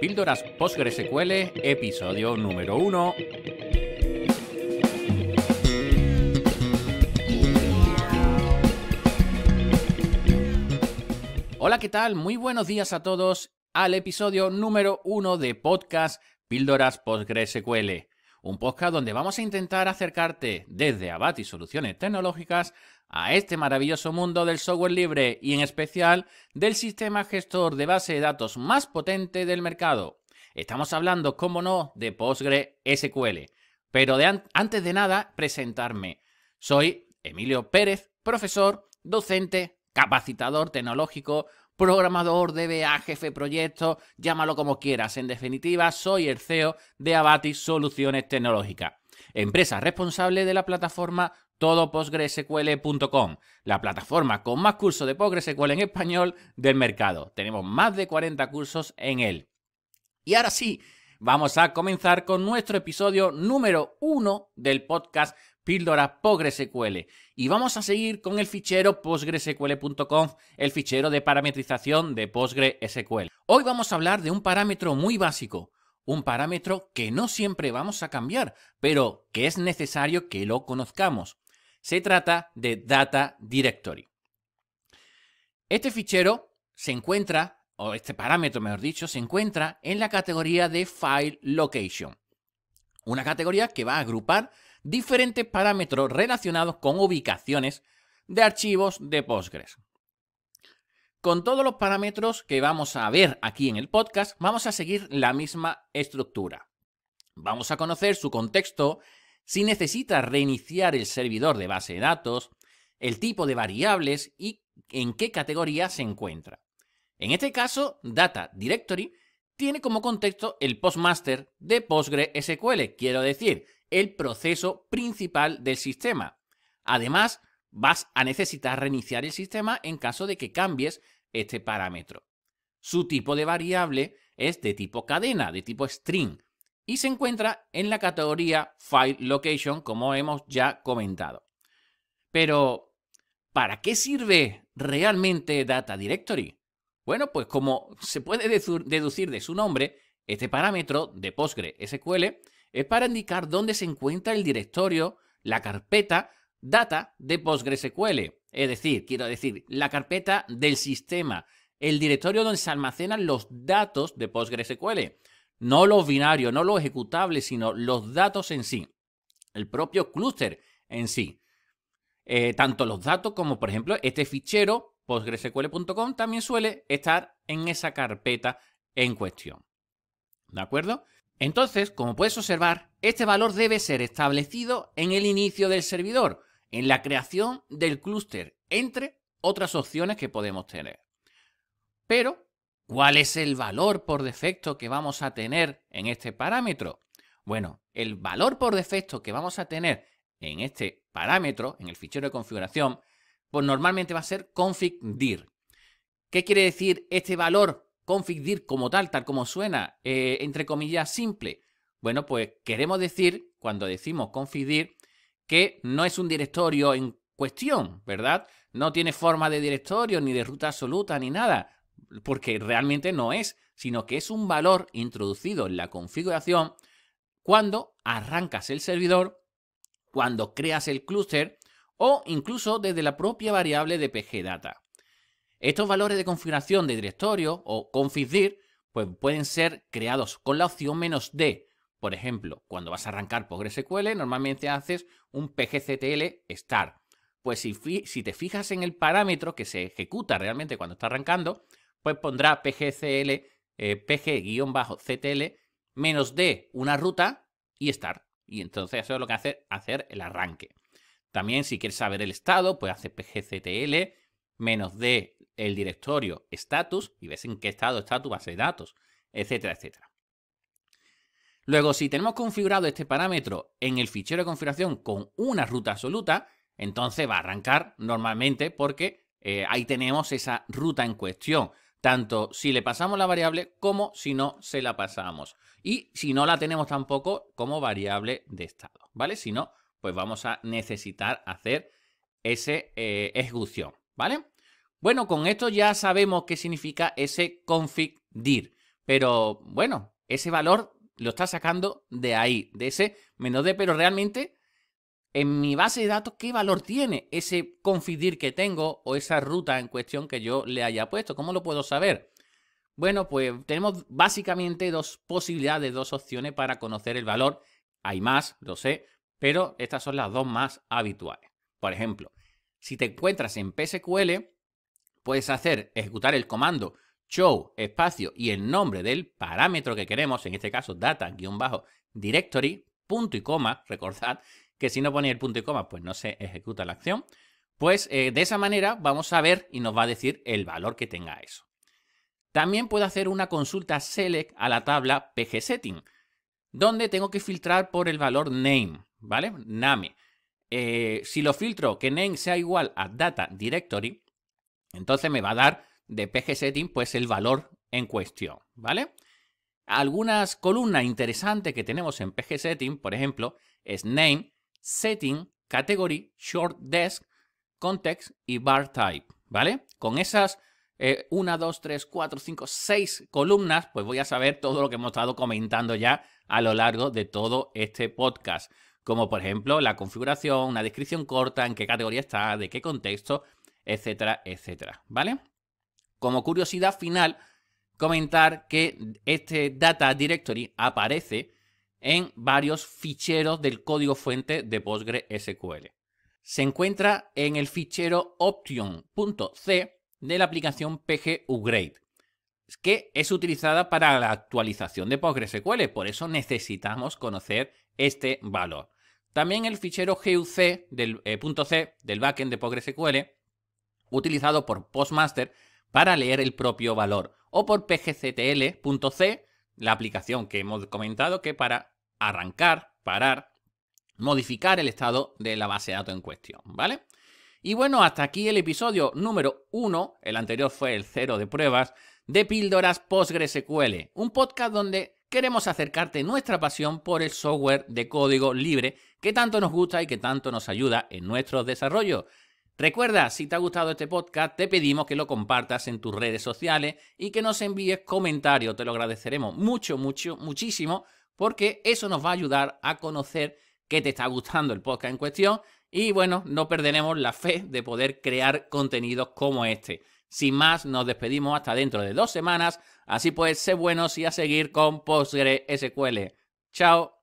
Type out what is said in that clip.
Píldoras PostgreSQL, episodio número 1. Hola, ¿qué tal? Muy buenos días a todos al episodio número 1 de podcast Píldoras PostgreSQL. Un podcast donde vamos a intentar acercarte desde Abati Soluciones Tecnológicas a este maravilloso mundo del software libre y en especial del sistema gestor de base de datos más potente del mercado. Estamos hablando, como no, de PostgreSQL. Pero antes de nada, presentarme. Soy Emilio Pérez, profesor, docente, capacitador tecnológico, programador, DBA, jefe proyecto, llámalo como quieras. En definitiva, soy el CEO de Abatis Soluciones Tecnológicas, empresa responsable de la plataforma todopostgresql.com, la plataforma con más cursos de PostgreSQL en español del mercado. Tenemos más de 40 cursos en él. Y ahora sí, vamos a comenzar con nuestro episodio número 1 del podcast Píldora PostgreSQL. Y vamos a seguir con el fichero postgresql.com el fichero de parametrización de PostgreSQL. Hoy vamos a hablar de un parámetro muy básico, un parámetro que no siempre vamos a cambiar, pero que es necesario que lo conozcamos. Se trata de Data Directory. Este fichero se encuentra, o este parámetro mejor dicho, se encuentra en la categoría de File Location. Una categoría que va a agrupar diferentes parámetros relacionados con ubicaciones de archivos de Postgres. Con todos los parámetros que vamos a ver aquí en el podcast, vamos a seguir la misma estructura. Vamos a conocer su contexto si necesitas reiniciar el servidor de base de datos, el tipo de variables y en qué categoría se encuentra. En este caso, Data Directory tiene como contexto el postmaster de PostgreSQL, quiero decir, el proceso principal del sistema. Además, vas a necesitar reiniciar el sistema en caso de que cambies este parámetro. Su tipo de variable es de tipo cadena, de tipo string, y se encuentra en la categoría File Location, como hemos ya comentado. Pero, ¿para qué sirve realmente Data Directory? Bueno, pues como se puede deducir de su nombre, este parámetro de PostgreSQL es para indicar dónde se encuentra el directorio, la carpeta data de PostgreSQL. Es decir, quiero decir, la carpeta del sistema, el directorio donde se almacenan los datos de PostgreSQL no los binarios, no los ejecutables, sino los datos en sí, el propio clúster en sí. Eh, tanto los datos como, por ejemplo, este fichero postgresql.com también suele estar en esa carpeta en cuestión. ¿De acuerdo? Entonces, como puedes observar, este valor debe ser establecido en el inicio del servidor, en la creación del clúster, entre otras opciones que podemos tener. Pero ¿Cuál es el valor por defecto que vamos a tener en este parámetro? Bueno, el valor por defecto que vamos a tener en este parámetro, en el fichero de configuración, pues normalmente va a ser config_dir. ¿Qué quiere decir este valor config_dir como tal, tal como suena, eh, entre comillas simple? Bueno, pues queremos decir, cuando decimos config_dir, que no es un directorio en cuestión, ¿verdad? No tiene forma de directorio, ni de ruta absoluta, ni nada porque realmente no es, sino que es un valor introducido en la configuración cuando arrancas el servidor, cuando creas el clúster o incluso desde la propia variable de pgdata. Estos valores de configuración de directorio o configdir pues pueden ser creados con la opción menos "-d". Por ejemplo, cuando vas a arrancar PostgreSQL normalmente haces un pgctl start. Pues si te fijas en el parámetro que se ejecuta realmente cuando está arrancando, pues pondrá pgcl, eh, pg-ctl, menos d una ruta y start. Y entonces eso es lo que hace hacer el arranque. También si quieres saber el estado, pues hace pgctl menos d el directorio status y ves en qué estado está tu base de datos, etcétera, etcétera. Luego, si tenemos configurado este parámetro en el fichero de configuración con una ruta absoluta, entonces va a arrancar normalmente porque eh, ahí tenemos esa ruta en cuestión tanto si le pasamos la variable como si no se la pasamos. Y si no la tenemos tampoco como variable de estado, ¿vale? Si no, pues vamos a necesitar hacer ese eh, ejecución, ¿vale? Bueno, con esto ya sabemos qué significa ese config dir, pero bueno, ese valor lo está sacando de ahí, de ese menos de, pero realmente en mi base de datos qué valor tiene ese confidir que tengo o esa ruta en cuestión que yo le haya puesto. ¿Cómo lo puedo saber? Bueno, pues tenemos básicamente dos posibilidades, dos opciones para conocer el valor. Hay más, lo sé, pero estas son las dos más habituales. Por ejemplo, si te encuentras en PSQL, puedes hacer ejecutar el comando show espacio y el nombre del parámetro que queremos, en este caso data-directory, punto y coma, recordad, que si no ponéis el punto y coma, pues no se ejecuta la acción. Pues eh, de esa manera vamos a ver y nos va a decir el valor que tenga eso. También puedo hacer una consulta select a la tabla pgsetting, donde tengo que filtrar por el valor name, ¿vale? Name. Eh, si lo filtro que name sea igual a data directory, entonces me va a dar de pgsetting pues el valor en cuestión, ¿vale? Algunas columnas interesantes que tenemos en pgsetting, por ejemplo, es name, setting, category, short desk, context y bar type, ¿vale? Con esas 1, 2, 3, 4, 5, 6 columnas, pues voy a saber todo lo que hemos estado comentando ya a lo largo de todo este podcast, como por ejemplo la configuración, una descripción corta, en qué categoría está, de qué contexto, etcétera, etcétera, ¿vale? Como curiosidad final, comentar que este Data Directory aparece en varios ficheros del código fuente de PostgreSQL. Se encuentra en el fichero option.c de la aplicación PG que es utilizada para la actualización de PostgreSQL, por eso necesitamos conocer este valor. También el fichero guc.c eh, .c del backend de PostgreSQL, utilizado por Postmaster para leer el propio valor, o por pgctl.c la aplicación que hemos comentado que para arrancar, parar, modificar el estado de la base de datos en cuestión, ¿vale? Y bueno, hasta aquí el episodio número 1, el anterior fue el cero de pruebas, de Píldoras PostgreSQL, un podcast donde queremos acercarte nuestra pasión por el software de código libre que tanto nos gusta y que tanto nos ayuda en nuestros desarrollos. Recuerda, si te ha gustado este podcast, te pedimos que lo compartas en tus redes sociales y que nos envíes comentarios. Te lo agradeceremos mucho, mucho, muchísimo, porque eso nos va a ayudar a conocer que te está gustando el podcast en cuestión y bueno, no perderemos la fe de poder crear contenidos como este. Sin más, nos despedimos hasta dentro de dos semanas, así pues, sé buenos y a seguir con PostgreSQL. Chao.